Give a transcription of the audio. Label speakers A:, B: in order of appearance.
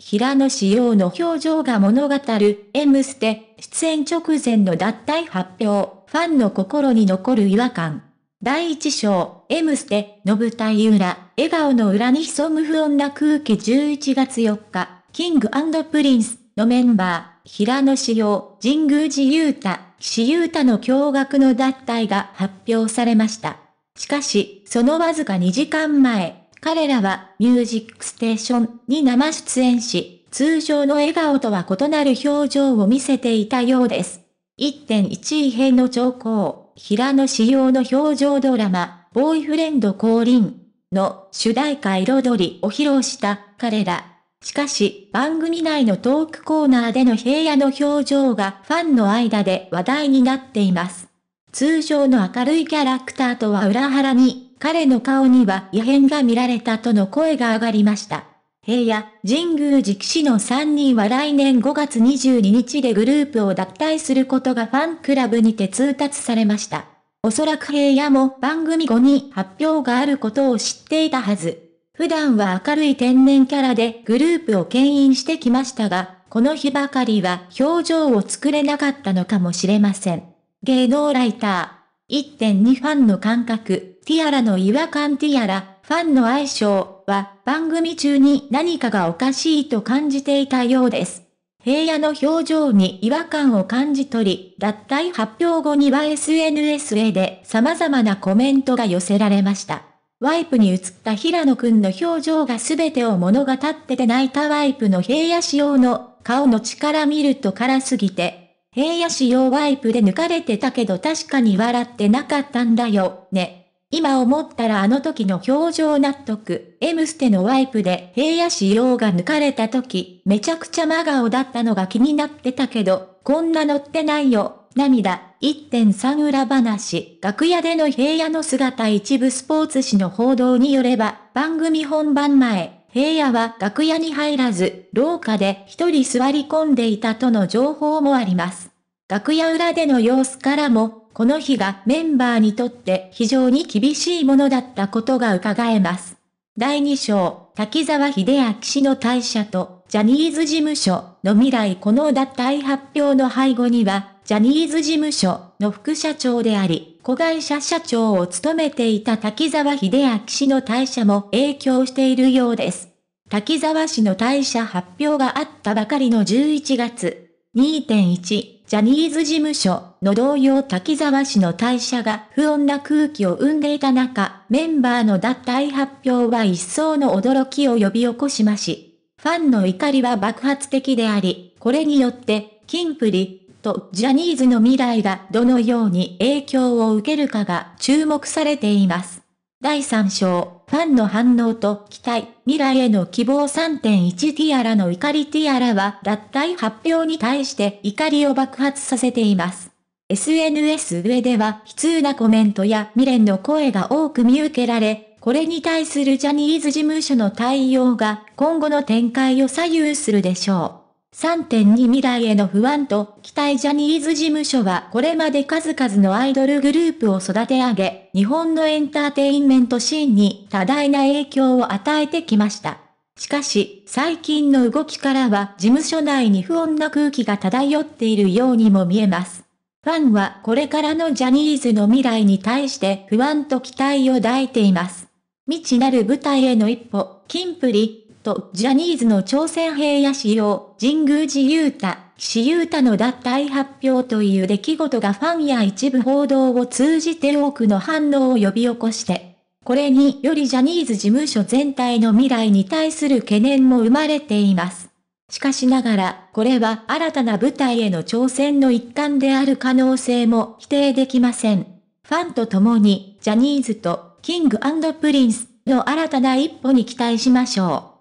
A: 平野紫耀の表情が物語る、M ステ、出演直前の脱退発表、ファンの心に残る違和感。第一章、M ステ、の舞台裏、笑顔の裏に潜む不穏な空気11月4日、キングプリンスのメンバー、平野紫耀、神宮寺勇太、岸勇太の驚愕の脱退が発表されました。しかし、そのわずか2時間前、彼らはミュージックステーションに生出演し、通常の笑顔とは異なる表情を見せていたようです。1.1編の兆候、平野仕様の表情ドラマ、ボーイフレンド降臨の主題歌彩りを披露した彼ら。しかし、番組内のトークコーナーでの平野の表情がファンの間で話題になっています。通常の明るいキャラクターとは裏腹に彼の顔には異変が見られたとの声が上がりました。平野、神宮寺騎士の3人は来年5月22日でグループを脱退することがファンクラブにて通達されました。おそらく平野も番組後に発表があることを知っていたはず。普段は明るい天然キャラでグループを牽引してきましたが、この日ばかりは表情を作れなかったのかもしれません。芸能ライター。1.2ファンの感覚。ティアラの違和感ティアラ、ファンの愛称は番組中に何かがおかしいと感じていたようです。平野の表情に違和感を感じ取り、脱退発表後には SNS へで様々なコメントが寄せられました。ワイプに映った平野くんの表情が全てを物語ってて泣いたワイプの平野仕様の顔の力見ると辛すぎて、平野仕様ワイプで抜かれてたけど確かに笑ってなかったんだよ、ね。今思ったらあの時の表情納得。M ステのワイプで平野仕様が抜かれた時、めちゃくちゃ真顔だったのが気になってたけど、こんな乗ってないよ。涙、1.3裏話、楽屋での平野の姿一部スポーツ紙の報道によれば、番組本番前、平野は楽屋に入らず、廊下で一人座り込んでいたとの情報もあります。楽屋裏での様子からも、この日がメンバーにとって非常に厳しいものだったことが伺えます。第2章、滝沢秀明氏の退社と、ジャニーズ事務所の未来この脱退発表の背後には、ジャニーズ事務所の副社長であり、子会社社長を務めていた滝沢秀明氏の退社も影響しているようです。滝沢氏の退社発表があったばかりの11月2.1ジャニーズ事務所の同様滝沢氏の退社が不穏な空気を生んでいた中、メンバーの脱退発表は一層の驚きを呼び起こしまし、ファンの怒りは爆発的であり、これによって、キンプリ、とジャニーズの未来がどのように影響を受けるかが注目されています。第3章ファンの反応と期待、未来への希望3.1ティアラの怒りティアラは脱退発表に対して怒りを爆発させています。SNS 上では悲痛なコメントや未練の声が多く見受けられ、これに対するジャニーズ事務所の対応が今後の展開を左右するでしょう。3.2未来への不安と期待ジャニーズ事務所はこれまで数々のアイドルグループを育て上げ、日本のエンターテインメントシーンに多大な影響を与えてきました。しかし、最近の動きからは事務所内に不穏な空気が漂っているようにも見えます。ファンはこれからのジャニーズの未来に対して不安と期待を抱いています。未知なる舞台への一歩、キンプリ、とジャニーズの朝鮮平野市用、神宮寺雄太、岸優太の脱退発表という出来事がファンや一部報道を通じて多くの反応を呼び起こして、これによりジャニーズ事務所全体の未来に対する懸念も生まれています。しかしながら、これは新たな舞台への挑戦の一環である可能性も否定できません。ファンと共に、ジャニーズと、キングプリンスの新たな一歩に期待しましょう。